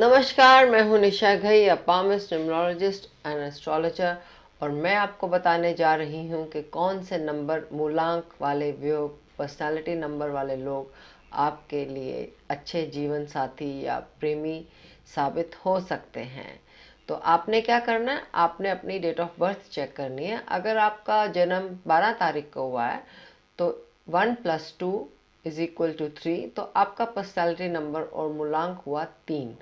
नमस्कार मैं हूं Nisha Ghai a palmist numerologist and astrologer और मैं आपको बताने जा रही हूं कि कौन से नंबर मूलांक वाले व्योग पर्सनालिटी नंबर वाले लोग आपके लिए अच्छे जीवन साथी या प्रेमी साबित हो सकते हैं तो आपने क्या करना है आपने अपनी डेट ऑफ बर्थ चेक करनी है अगर आपका जन्म 12 तारीख को हुआ है तो one plus two is equal to three तो आपका पर्सनैलिटी नंबर और मूलांक हुआ तीन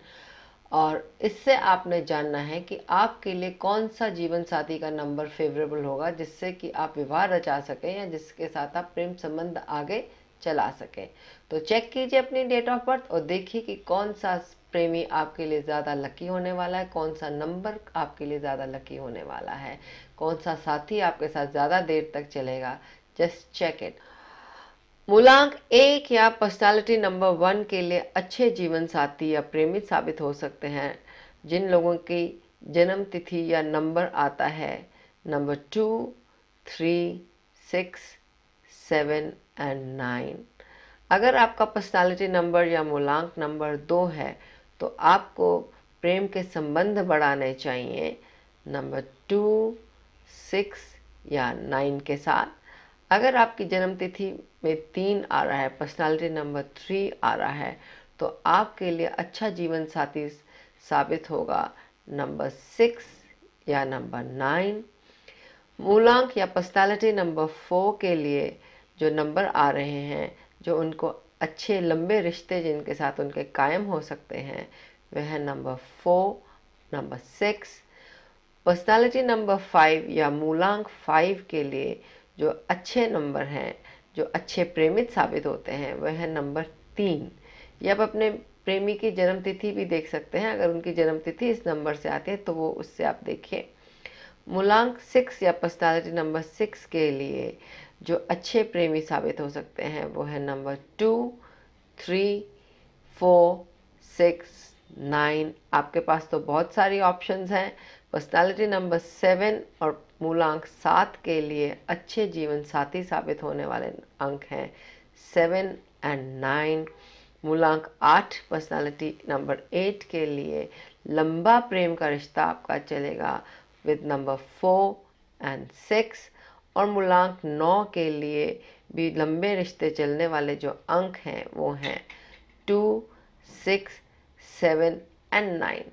और इससे आपने जानना है कि आपके लिए कौन सा जीवन साथी का नंबर फेवरेबल होगा जिससे कि आप विवाह रचा सकें या जिसके साथ आप प्रेम संबंध आगे चला सकें तो चेक कीजिए अपनी डेट ऑफ बर्थ और देखिए कि कौन सा प्रेमी आपके लिए ज़्यादा लकी होने वाला है कौन सा नंबर आपके लिए ज़्यादा लकी होने वाला है कौन सा साथी आपके साथ ज़्यादा देर तक चलेगा जस्ट चेक इट मूलांक एक या पर्सनालिटी नंबर वन के लिए अच्छे जीवन साथी या प्रेमित साबित हो सकते हैं जिन लोगों की जन्म तिथि या नंबर आता है number two three six seven and nine अगर आपका पर्सनालिटी नंबर या मूलांक नंबर दो है तो आपको प्रेम के संबंध बढ़ाने चाहिए नंबर टू सिक्स या नाइन के साथ अगर आपकी जन्म तिथि में तीन आ रहा है पर्सनालिटी नंबर थ्री आ रहा है तो आपके लिए अच्छा जीवन साथी साबित होगा नंबर सिक्स या नंबर नाइन मूलांक या पर्सनालिटी नंबर फोर के लिए जो नंबर आ रहे हैं जो उनको अच्छे लंबे रिश्ते जिनके साथ उनके कायम हो सकते हैं वह है number four number six personality number five या मूलांक फाइव के लिए जो अच्छे नंबर हैं जो अच्छे प्रेमित साबित होते हैं वह है नंबर तीन ये आप अपने प्रेमी की जन्मतिथि भी देख सकते हैं अगर उनकी जन्मतिथि इस नंबर से आती है तो वो उससे आप देखिए मूलांक सिक्स या पर्सनैलिटी नंबर सिक्स के लिए जो अच्छे प्रेमी साबित हो सकते हैं वो है number two three four six nine आपके पास तो बहुत सारी ऑप्शंस हैं पर्सनालिटी नंबर सेवन और मूलांक सात के लिए अच्छे जीवन साथी साबित होने वाले अंक हैं सेवन एंड नाइन मूलांक आठ पर्सनालिटी नंबर एट के लिए लंबा प्रेम का रिश्ता आपका चलेगा with number four and six और मूलांक नौ के लिए भी लंबे रिश्ते चलने वाले जो अंक हैं वो हैं two six seven and nine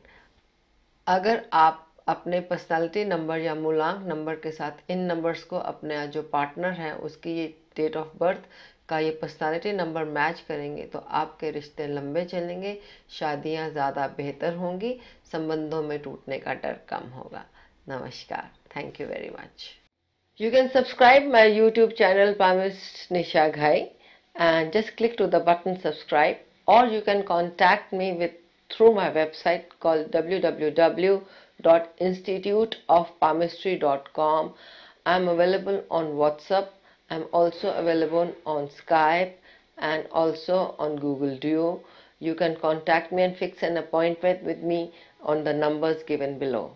अगर आप अपने पर्सनालिटी नंबर या मूलांक नंबर के साथ इन नंबर्स को अपने जो पार्टनर हैं उसकी ये डेट ऑफ बर्थ का ये पर्सनालिटी नंबर मैच करेंगे तो आपके रिश्ते लंबे चलेंगे शादियां ज़्यादा बेहतर होंगी संबंधों में टूटने का डर कम होगा नमस्कार thank you very much you can subscribe my YouTube channel palmist Nisha Ghai and just click to the button subscribe और you can contact me with through my website call W W W www.instituteofpalmistry.com. I'm available on WhatsApp. I'm also available on Skype and also on Google Duo. You can contact me and fix an appointment with me on the numbers given below.